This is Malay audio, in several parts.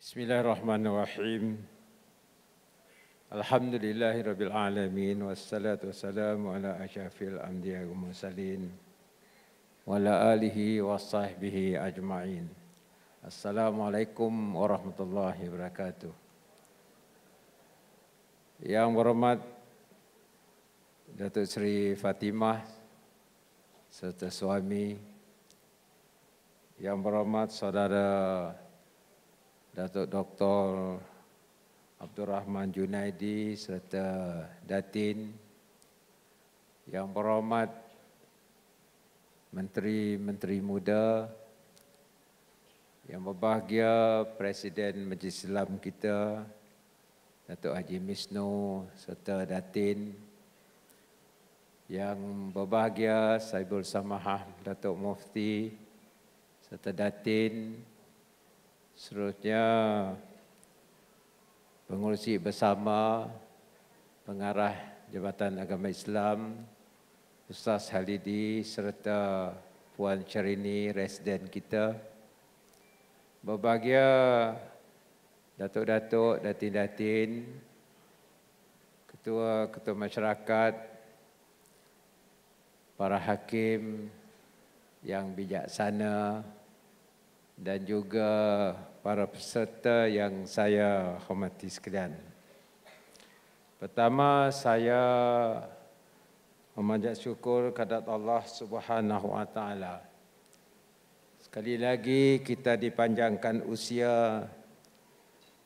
Bismillahirrahmanirrahim. Alhamdulillahirabbil alamin wassalatu wassalamu ala asyrafil anbiya wal mursalin wa ala alihi washabbihi ajmain. Assalamualaikum warahmatullahi wabarakatuh. Yang berhormat Datuk Seri Fatimah serta suami yang berhormat saudara Datuk Dr. Abdul Rahman Junaidi serta Datin yang berhormat Menteri-Menteri Muda yang berbahagia Presiden Majlis Islam kita Datuk Haji Misno serta Datin yang berbahagia Saibul Samahah Datuk Mufti serta Datin Seterusnya, pengurusi bersama pengarah Jabatan Agama Islam, Ustaz Halidi serta Puan Charini, resident kita. Berbahagia Datuk-Datuk, Datin-Datin, Ketua-Ketua Masyarakat, para hakim yang bijaksana dan juga para peserta yang saya hormati sekalian. Pertama, saya memanjat syukur kepada Allah Subhanahu Wa Taala. Sekali lagi kita dipanjangkan usia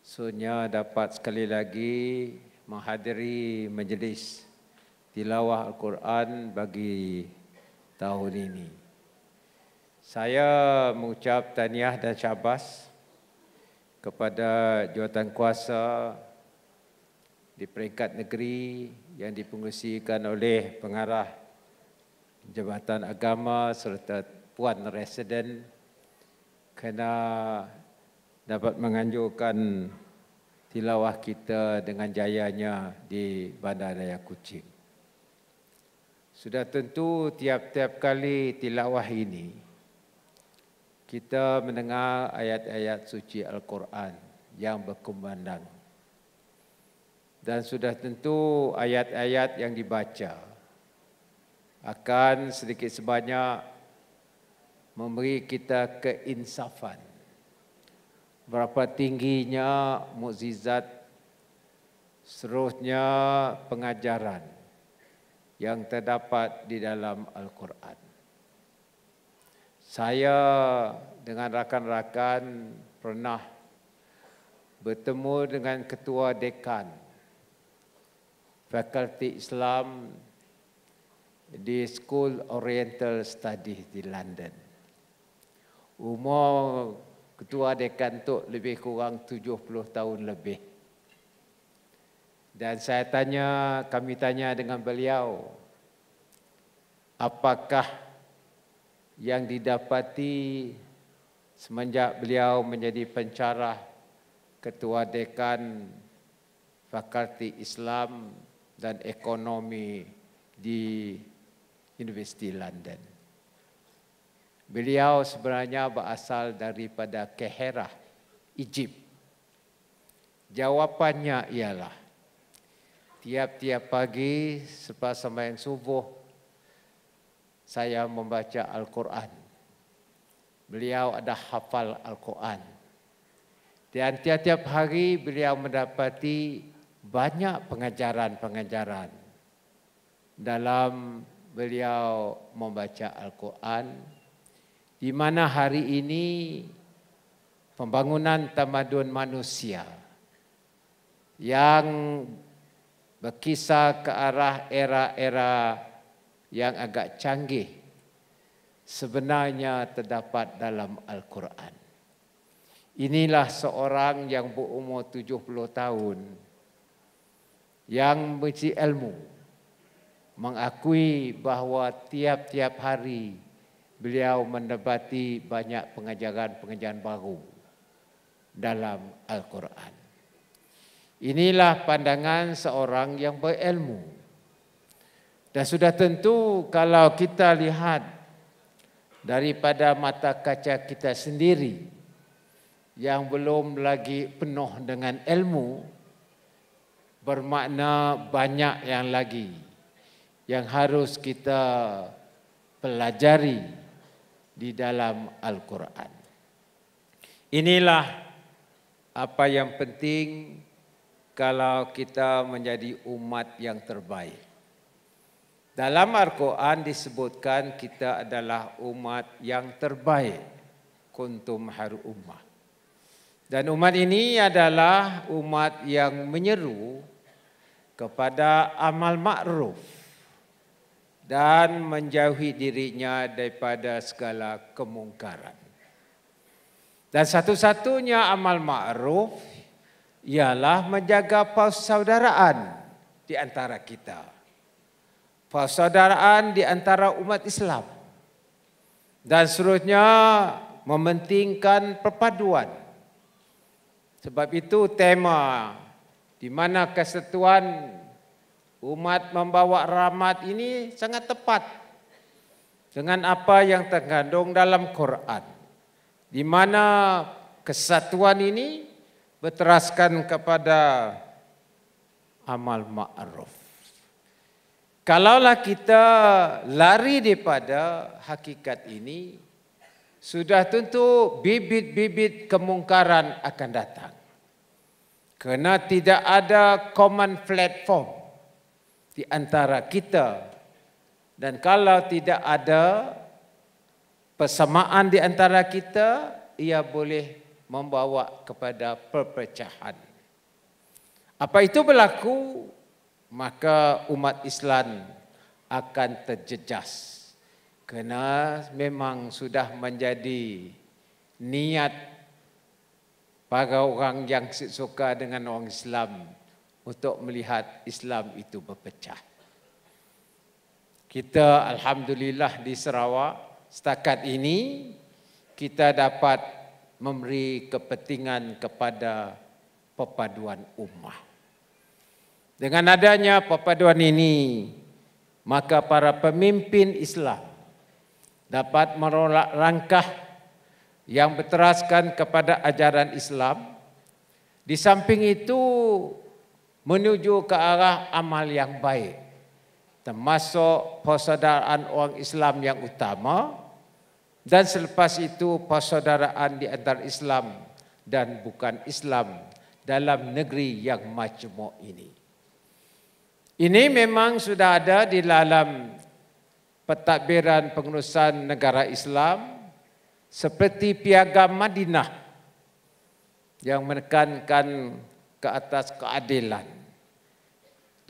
sunya dapat sekali lagi menghadiri majlis tilawah Al-Quran bagi tahun ini. Saya mengucap tahniah dan syabas kepada jawatan kuasa di peringkat negeri yang dipengusikan oleh pengarah Jabatan Agama serta Puan Residen kena dapat menganjurkan tilawah kita dengan jayanya di Bandar Raya Kuching. Sudah tentu tiap-tiap kali tilawah ini kita mendengar ayat-ayat suci Al-Quran yang berkumandang. Dan sudah tentu ayat-ayat yang dibaca akan sedikit sebanyak memberi kita keinsafan. Berapa tingginya mukjizat seluruhnya pengajaran yang terdapat di dalam Al-Quran saya dengan rakan-rakan pernah bertemu dengan ketua dekan Fakulti Islam di School Oriental Studies di London. Umur ketua dekan tu lebih kurang 70 tahun lebih. Dan saya tanya, kami tanya dengan beliau, apakah yang didapati semenjak beliau menjadi pencarah ketua dekan Fakulti Islam dan Ekonomi di Universiti London. Beliau sebenarnya berasal daripada Keherah, Egypt. Jawapannya ialah tiap-tiap pagi selepas sembahyang subuh saya membaca Al-Quran. Beliau ada hafal Al-Quran. Dan tiap-tiap hari beliau mendapati banyak pengajaran-pengajaran dalam beliau membaca Al-Quran. Di mana hari ini pembangunan tamadun manusia yang berkisar ke arah era-era yang agak canggih sebenarnya terdapat dalam Al-Quran. Inilah seorang yang berumur 70 tahun yang berci ilmu mengakui bahawa tiap-tiap hari beliau mendebati banyak pengajaran-pengajaran baru dalam Al-Quran. Inilah pandangan seorang yang berilmu. Dan sudah tentu kalau kita lihat daripada mata kaca kita sendiri yang belum lagi penuh dengan ilmu bermakna banyak yang lagi yang harus kita pelajari di dalam Al-Quran. Inilah apa yang penting kalau kita menjadi umat yang terbaik. Dalam Al-Quran disebutkan kita adalah umat yang terbaik. Kuntum haru ummah. Dan umat ini adalah umat yang menyeru kepada amal ma'ruf dan menjauhi dirinya daripada segala kemungkaran. Dan satu-satunya amal ma'ruf ialah menjaga persaudaraan di antara kita persaudaraan di antara umat Islam dan seterusnya mementingkan perpaduan. Sebab itu tema di mana kesatuan umat membawa rahmat ini sangat tepat dengan apa yang terkandung dalam Quran. Di mana kesatuan ini berteraskan kepada amal ma'ruf. Kalaulah kita lari daripada hakikat ini, sudah tentu bibit-bibit kemungkaran akan datang. Kena tidak ada common platform di antara kita. Dan kalau tidak ada persamaan di antara kita, ia boleh membawa kepada perpecahan. Apa itu berlaku? maka umat Islam akan terjejas. Kerana memang sudah menjadi niat para orang yang suka dengan orang Islam untuk melihat Islam itu berpecah. Kita Alhamdulillah di Sarawak setakat ini kita dapat memberi kepentingan kepada pepaduan umat. Dengan adanya perpaduan ini, maka para pemimpin Islam dapat merolak rangkah yang berteraskan kepada ajaran Islam. Di samping itu, menuju ke arah amal yang baik. Termasuk persaudaraan orang Islam yang utama dan selepas itu persaudaraan di antara Islam dan bukan Islam dalam negeri yang majmuk ini. Ini memang sudah ada di dalam pentadbiran pengurusan negara Islam seperti piagam Madinah yang menekankan ke atas keadilan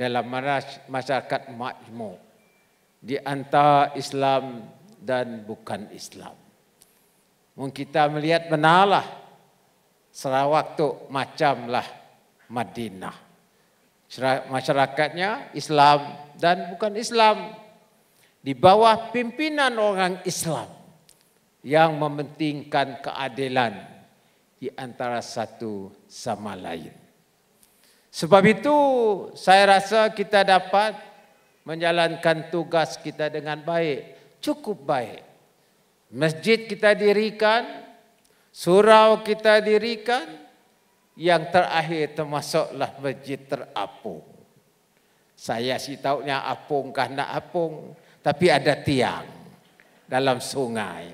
dalam masyarakat makmur di antara Islam dan bukan Islam. Mungkin kita melihat benarlah Sarawak tu macamlah Madinah masyarakatnya Islam dan bukan Islam di bawah pimpinan orang Islam yang mementingkan keadilan di antara satu sama lain. Sebab itu saya rasa kita dapat menjalankan tugas kita dengan baik, cukup baik. Masjid kita dirikan, surau kita dirikan, yang terakhir termasuklah masjid terapung. Saya si tahunya apung kah nak apung. Tapi ada tiang dalam sungai.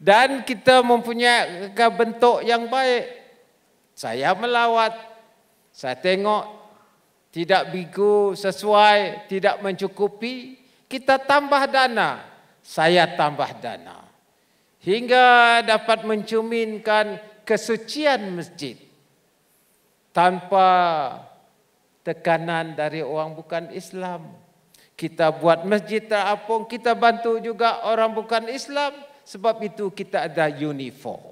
Dan kita mempunyai bentuk yang baik. Saya melawat. Saya tengok tidak bigu sesuai, tidak mencukupi. Kita tambah dana. Saya tambah dana. Hingga dapat mencuminkan kesucian masjid tanpa tekanan dari orang bukan Islam. Kita buat masjid terapung, kita bantu juga orang bukan Islam. Sebab itu kita ada uniform.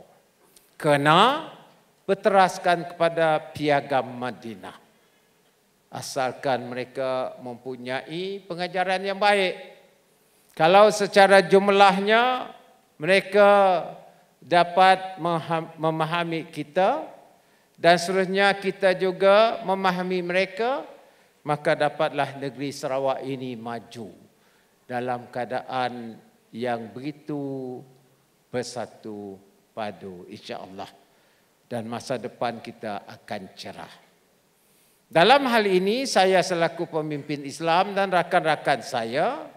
Kena berteraskan kepada piagam Madinah. Asalkan mereka mempunyai pengajaran yang baik. Kalau secara jumlahnya mereka dapat memahami kita dan seterusnya kita juga memahami mereka maka dapatlah negeri Sarawak ini maju dalam keadaan yang begitu bersatu padu insya-Allah dan masa depan kita akan cerah. Dalam hal ini saya selaku pemimpin Islam dan rakan-rakan saya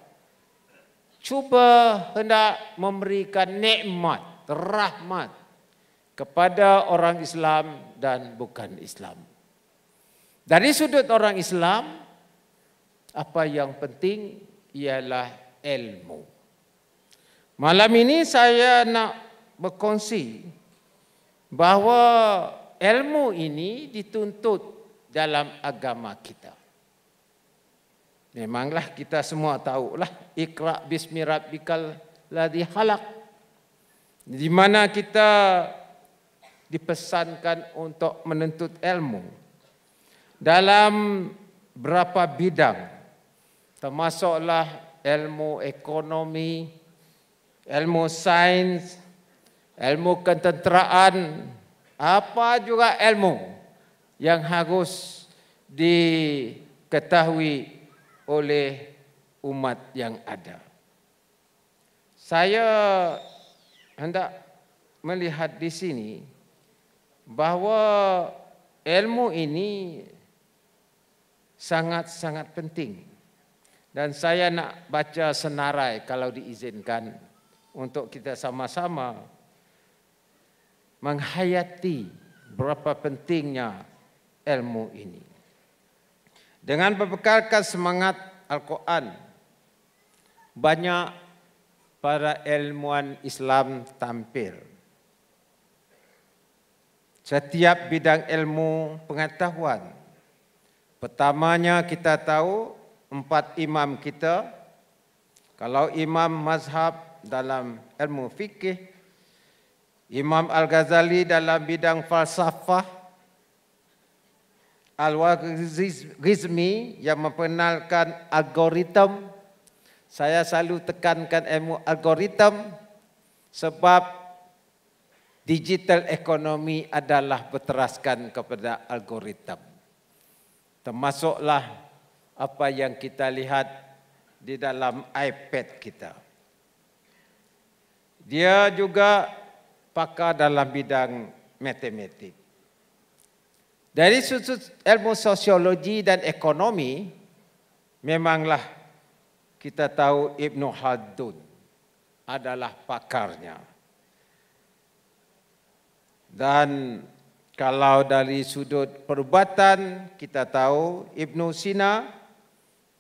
cuba hendak memberikan nikmat rahmat kepada orang Islam dan bukan Islam. Dari sudut orang Islam, apa yang penting ialah ilmu. Malam ini saya nak berkongsi bahawa ilmu ini dituntut dalam agama kita. Memanglah kita semua tahu lah ikra bismi rabbikal ladzi halaq di mana kita dipesankan untuk menuntut ilmu dalam berapa bidang termasuklah ilmu ekonomi ilmu sains ilmu ketenteraan apa juga ilmu yang harus diketahui oleh umat yang ada saya hendak melihat di sini bahawa ilmu ini sangat-sangat penting. Dan saya nak baca senarai kalau diizinkan untuk kita sama-sama menghayati berapa pentingnya ilmu ini. Dengan berbekalkan semangat Al-Quran, banyak para ilmuwan Islam tampil. Setiap bidang ilmu pengetahuan, pertamanya kita tahu empat imam kita, kalau imam mazhab dalam ilmu fikih, Imam Al-Ghazali dalam bidang falsafah, Al-Wazizmi yang memperkenalkan algoritma saya selalu tekankan ilmu algoritm sebab digital ekonomi adalah berteraskan kepada algoritm. Termasuklah apa yang kita lihat di dalam iPad kita. Dia juga pakar dalam bidang matematik. Dari sudut ilmu sosiologi dan ekonomi, memanglah kita tahu Ibn Haldun adalah pakarnya. Dan kalau dari sudut perubatan kita tahu Ibn Sina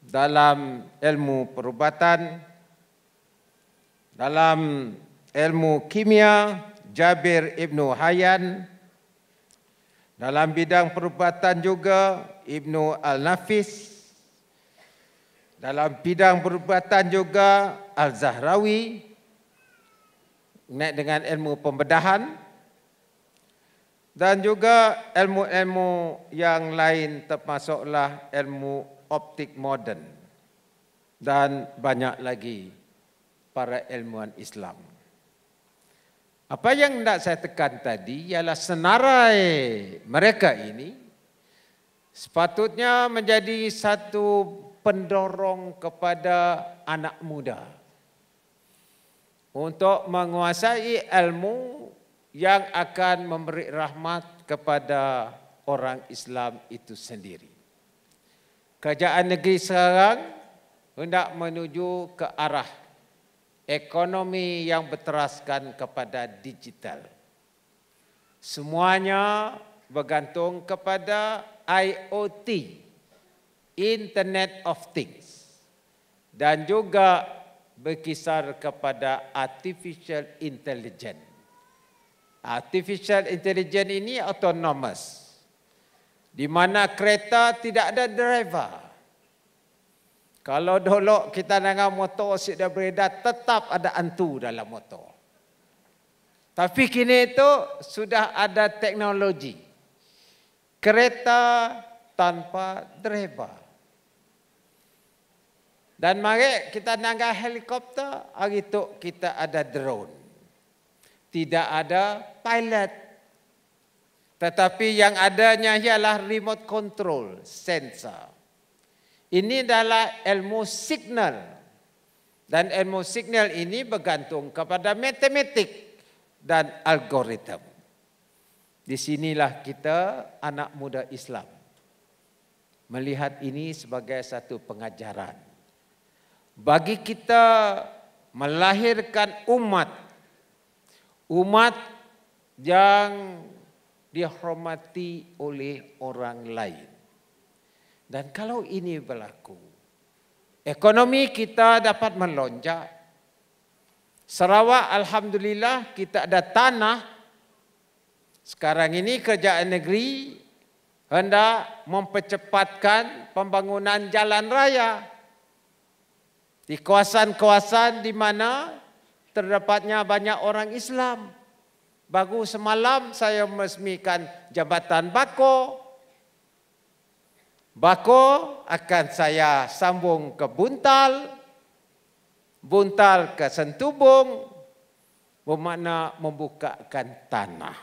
dalam ilmu perubatan dalam ilmu kimia Jabir Ibn Hayyan dalam bidang perubatan juga Ibn Al-Nafis dalam bidang perubatan juga Al-Zahrawi naik dengan ilmu pembedahan dan juga ilmu-ilmu yang lain termasuklah ilmu optik moden dan banyak lagi para ilmuwan Islam. Apa yang hendak saya tekan tadi ialah senarai mereka ini sepatutnya menjadi satu pendorong kepada anak muda untuk menguasai ilmu yang akan memberi rahmat kepada orang Islam itu sendiri. Kerajaan negeri sekarang hendak menuju ke arah ekonomi yang berteraskan kepada digital. Semuanya bergantung kepada IoT. Internet of Things dan juga berkisar kepada artificial intelligence. Artificial intelligence ini autonomous. Di mana kereta tidak ada driver. Kalau dulu kita dengar motor sudah beredar, tetap ada antu dalam motor. Tapi kini itu sudah ada teknologi. Kereta tanpa driver. Dan mari kita naga helikopter, hari itu kita ada drone. Tidak ada pilot. Tetapi yang adanya ialah remote control, sensor. Ini adalah ilmu signal. Dan ilmu signal ini bergantung kepada matematik dan algoritma. Di sinilah kita anak muda Islam melihat ini sebagai satu pengajaran bagi kita melahirkan umat umat yang dihormati oleh orang lain dan kalau ini berlaku ekonomi kita dapat melonjak Sarawak alhamdulillah kita ada tanah sekarang ini kerajaan negeri hendak mempercepatkan pembangunan jalan raya di kawasan-kawasan di mana terdapatnya banyak orang Islam. Baru semalam saya meresmikan jabatan Bako. Bako akan saya sambung ke Buntal. Buntal ke Sentubung. Bermakna membukakan tanah.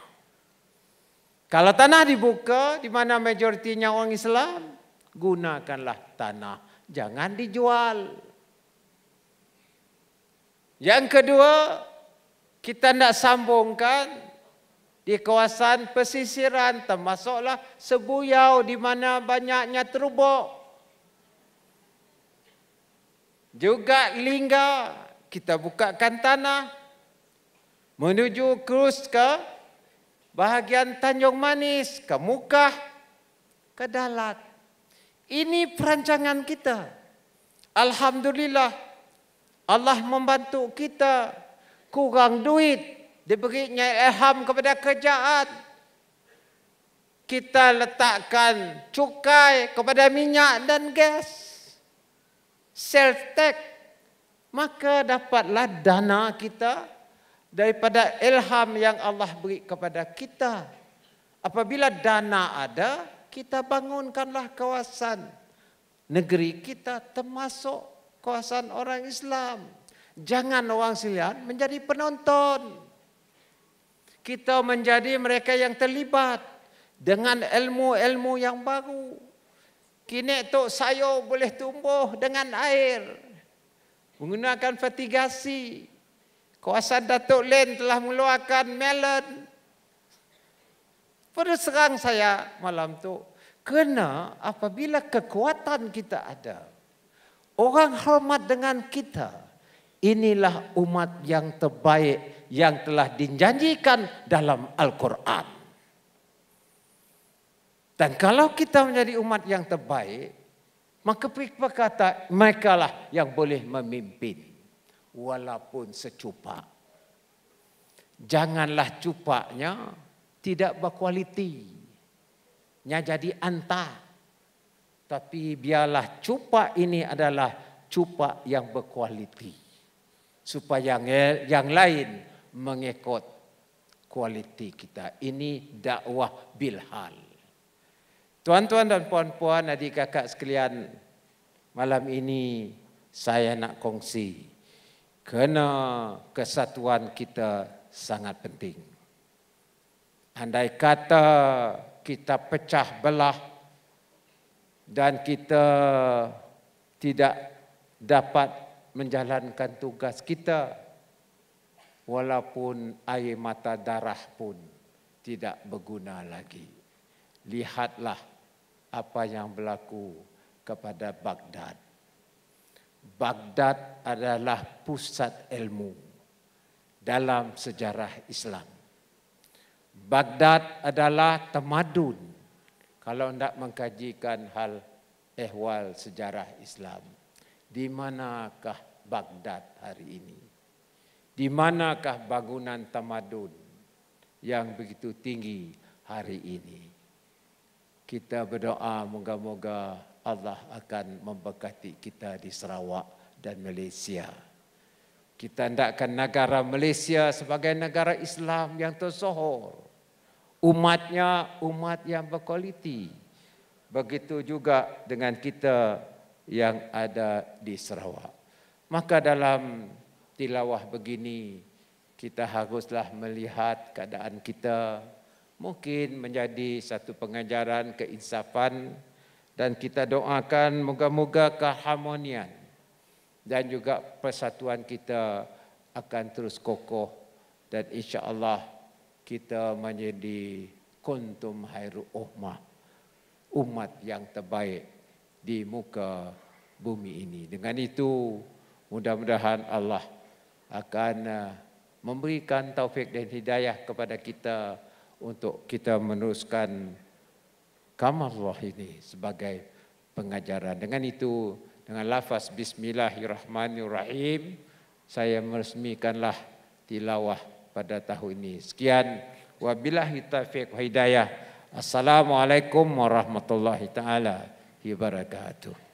Kalau tanah dibuka di mana majoritinya orang Islam, gunakanlah tanah. Jangan dijual. Jangan dijual. Yang kedua, kita nak sambungkan di kawasan pesisiran termasuklah Sebuyau di mana banyaknya terubuk. Juga Lingga, kita bukakan tanah menuju Kerus ke bahagian Tanjung Manis, ke Mukah, ke Dalat. Ini perancangan kita. Alhamdulillah, Allah membantu kita kurang duit diberinya ilham kepada kerjaan kita letakkan cukai kepada minyak dan gas self tax maka dapatlah dana kita daripada ilham yang Allah beri kepada kita apabila dana ada kita bangunkanlah kawasan negeri kita termasuk kekuasaan orang Islam. Jangan orang silian menjadi penonton. Kita menjadi mereka yang terlibat dengan ilmu-ilmu yang baru. Kini tok sayur boleh tumbuh dengan air. Menggunakan fertigasi. Kuasa Datuk Len telah mengeluarkan melon. Pada serang saya malam tu. Kena apabila kekuatan kita ada. Orang hormat dengan kita. Inilah umat yang terbaik yang telah dijanjikan dalam Al-Quran. Dan kalau kita menjadi umat yang terbaik, maka berkata mereka lah yang boleh memimpin. Walaupun secupak. Janganlah cupaknya tidak berkualiti. Nya jadi antah tapi biarlah cupa ini adalah cupa yang berkualiti supaya yang yang lain mengikut kualiti kita ini dakwah bilhal tuan-tuan dan puan-puan adik kakak sekalian malam ini saya nak kongsi kena kesatuan kita sangat penting andai kata kita pecah belah dan kita tidak dapat menjalankan tugas kita walaupun air mata darah pun tidak berguna lagi lihatlah apa yang berlaku kepada Baghdad Baghdad adalah pusat ilmu dalam sejarah Islam Baghdad adalah temadun kalau hendak mengkajikan hal ehwal sejarah Islam. Di manakah Baghdad hari ini? Di manakah bangunan tamadun yang begitu tinggi hari ini? Kita berdoa moga-moga Allah akan memberkati kita di Sarawak dan Malaysia. Kita hendakkan negara Malaysia sebagai negara Islam yang tersohor umatnya umat yang berkualiti. Begitu juga dengan kita yang ada di Sarawak. Maka dalam tilawah begini, kita haruslah melihat keadaan kita mungkin menjadi satu pengajaran keinsafan dan kita doakan moga-moga keharmonian dan juga persatuan kita akan terus kokoh dan insya-Allah kita menjadi kuntum hairu ummah umat yang terbaik di muka bumi ini. Dengan itu mudah-mudahan Allah akan uh, memberikan taufik dan hidayah kepada kita untuk kita meneruskan kamallah ini sebagai pengajaran. Dengan itu dengan lafaz bismillahirrahmanirrahim saya meresmikanlah tilawah pada tahun ini. Sekian wabillahi taufiq wa hidayah. Assalamualaikum warahmatullahi taala wabarakatuh.